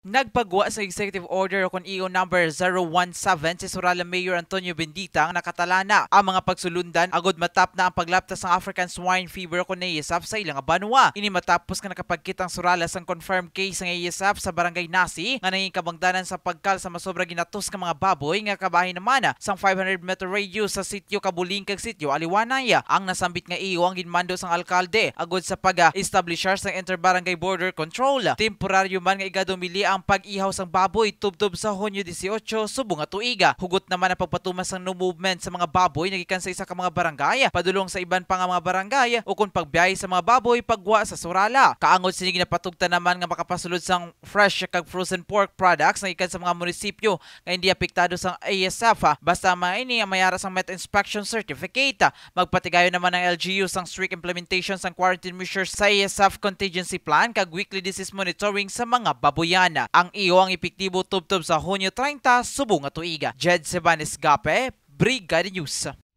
Nagpagwa sa Executive Order kon EO number 017 si Sorala Mayor Antonio Bendita ang nakatalana ang mga pagsulundan agod matap na ang paglaptas ng African Swine Fever kon naiyasap sa ilang abanwa. Ini matapos nga nakapagkitang Sorala ang confirmed case nga naiyasap sa Barangay Nasi nga nanging kabangdanan sa pagkal sa masobra ginatos ka mga baboy nga kabahin naman sa 500 meter radius sa sitio Kabuling kag sitio Aliwanay. Ang nasambit nga EO ang ginmando sang alkalde agod sa pag-establisher sa inter-barangay border control. Temporaryo man nga igadumili ang pag-ihaw sang baboy tubtob sa Hunyo 18 subong at tuiga. Hugot naman ang pagpatuman sang no movement sa mga baboy nagikan sa isa ka mga barangay, padulong sa iban pa nga mga barangay o kung pagbiyahe sa mga baboy pagwa sa Surala. Kaangod sinig napatugta naman nga makapasulod sang fresh kag frozen pork products nagikan sa mga munisipyo nga hindi apektado sang ASF basta ini ang mayara sang Met Inspection Certificate. Magpatigayo naman ang LGU sang strict implementation sang quarantine measures sa ASF contingency plan kag weekly disease monitoring sa mga baboyan. China ang iyo ang epektibo tubtob sa Hunyo 30 Subo nga tuiga. Jed Sebanes Gape, Brigada News.